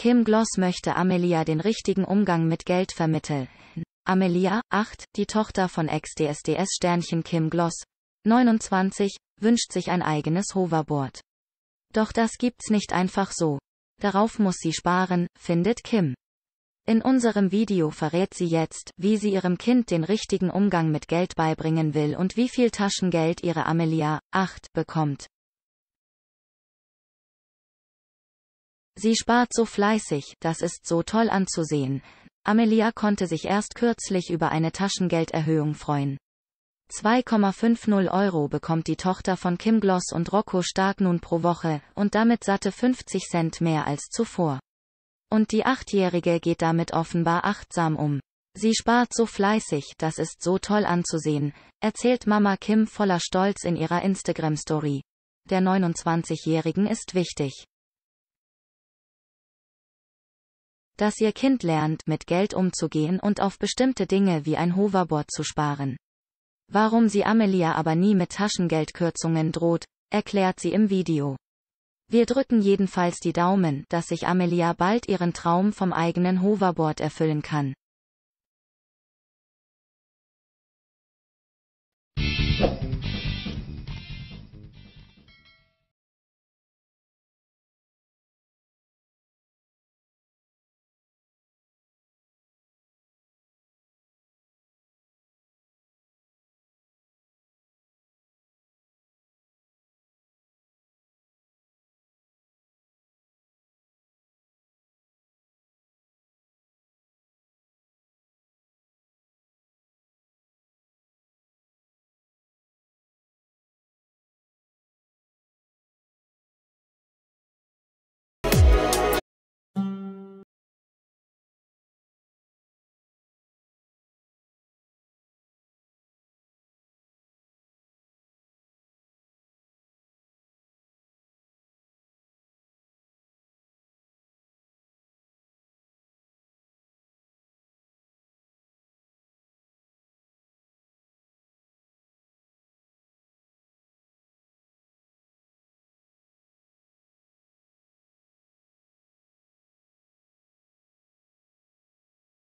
Kim Gloss möchte Amelia den richtigen Umgang mit Geld vermitteln. Amelia, 8, die Tochter von Ex-DSDS-Sternchen Kim Gloss, 29, wünscht sich ein eigenes Hoverboard. Doch das gibt's nicht einfach so. Darauf muss sie sparen, findet Kim. In unserem Video verrät sie jetzt, wie sie ihrem Kind den richtigen Umgang mit Geld beibringen will und wie viel Taschengeld ihre Amelia, 8, bekommt. Sie spart so fleißig, das ist so toll anzusehen. Amelia konnte sich erst kürzlich über eine Taschengelderhöhung freuen. 2,50 Euro bekommt die Tochter von Kim Gloss und Rocco Stark nun pro Woche und damit satte 50 Cent mehr als zuvor. Und die Achtjährige geht damit offenbar achtsam um. Sie spart so fleißig, das ist so toll anzusehen, erzählt Mama Kim voller Stolz in ihrer Instagram-Story. Der 29-Jährigen ist wichtig, dass ihr Kind lernt, mit Geld umzugehen und auf bestimmte Dinge wie ein Hoverboard zu sparen. Warum sie Amelia aber nie mit Taschengeldkürzungen droht, erklärt sie im Video. Wir drücken jedenfalls die Daumen, dass sich Amelia bald ihren Traum vom eigenen Hoverboard erfüllen kann.